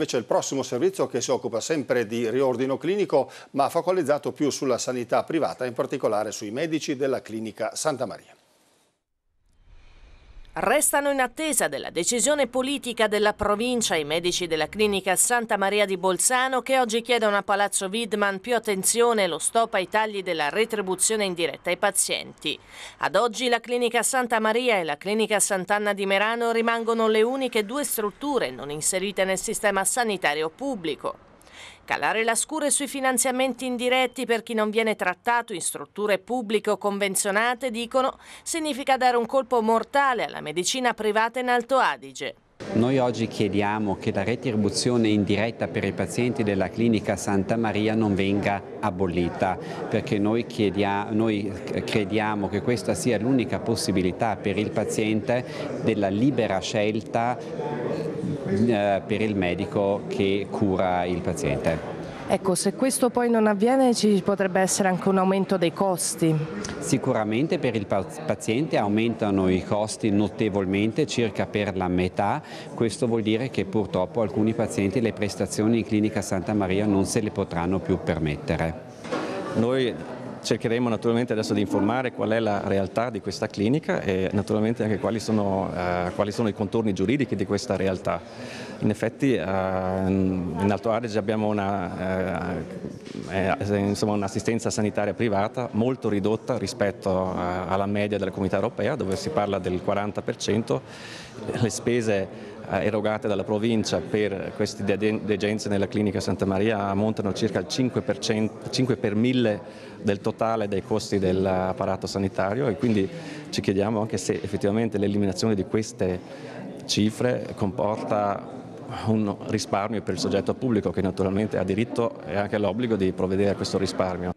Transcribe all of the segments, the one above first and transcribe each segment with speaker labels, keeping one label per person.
Speaker 1: Invece il prossimo servizio che si occupa sempre di riordino clinico ma focalizzato più sulla sanità privata, in particolare sui medici della clinica Santa Maria.
Speaker 2: Restano in attesa della decisione politica della provincia i medici della clinica Santa Maria di Bolzano che oggi chiedono a Palazzo Widman più attenzione e lo stop ai tagli della retribuzione indiretta ai pazienti. Ad oggi la clinica Santa Maria e la clinica Sant'Anna di Merano rimangono le uniche due strutture non inserite nel sistema sanitario pubblico calare la scure sui finanziamenti indiretti per chi non viene trattato in strutture pubbliche o convenzionate, dicono, significa dare un colpo mortale alla medicina privata in Alto Adige.
Speaker 3: Noi oggi chiediamo che la retribuzione indiretta per i pazienti della clinica Santa Maria non venga abolita perché noi, chiediamo, noi crediamo che questa sia l'unica possibilità per il paziente della libera scelta eh, per il medico che cura il paziente.
Speaker 2: Ecco, se questo poi non avviene ci potrebbe essere anche un aumento dei costi?
Speaker 3: Sicuramente per il paziente aumentano i costi notevolmente, circa per la metà. Questo vuol dire che purtroppo alcuni pazienti le prestazioni in clinica Santa Maria non se le potranno più permettere.
Speaker 1: Noi cercheremo naturalmente adesso di informare qual è la realtà di questa clinica e naturalmente anche quali sono, eh, quali sono i contorni giuridici di questa realtà. In effetti eh, in Alto Adige abbiamo eh, eh, eh, un'assistenza eh, sanitaria privata molto ridotta rispetto alla media della comunità europea dove si parla del 40%, le spese eh, erogate dalla provincia per queste degenze nella clinica Santa Maria ammontano circa il 5, 5 per 1000 del totale dei costi dell'apparato sanitario e quindi ci chiediamo anche se effettivamente l'eliminazione di queste cifre comporta un risparmio per il soggetto pubblico che naturalmente ha diritto e anche l'obbligo di provvedere a questo risparmio.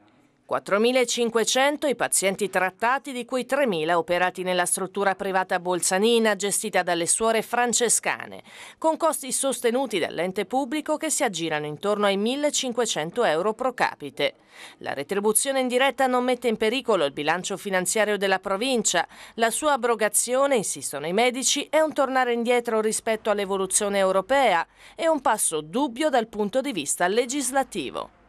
Speaker 2: 4.500 i pazienti trattati, di cui 3.000 operati nella struttura privata bolzanina gestita dalle suore francescane, con costi sostenuti dall'ente pubblico che si aggirano intorno ai 1.500 euro pro capite. La retribuzione indiretta non mette in pericolo il bilancio finanziario della provincia. La sua abrogazione, insistono i medici, è un tornare indietro rispetto all'evoluzione europea e un passo dubbio dal punto di vista legislativo.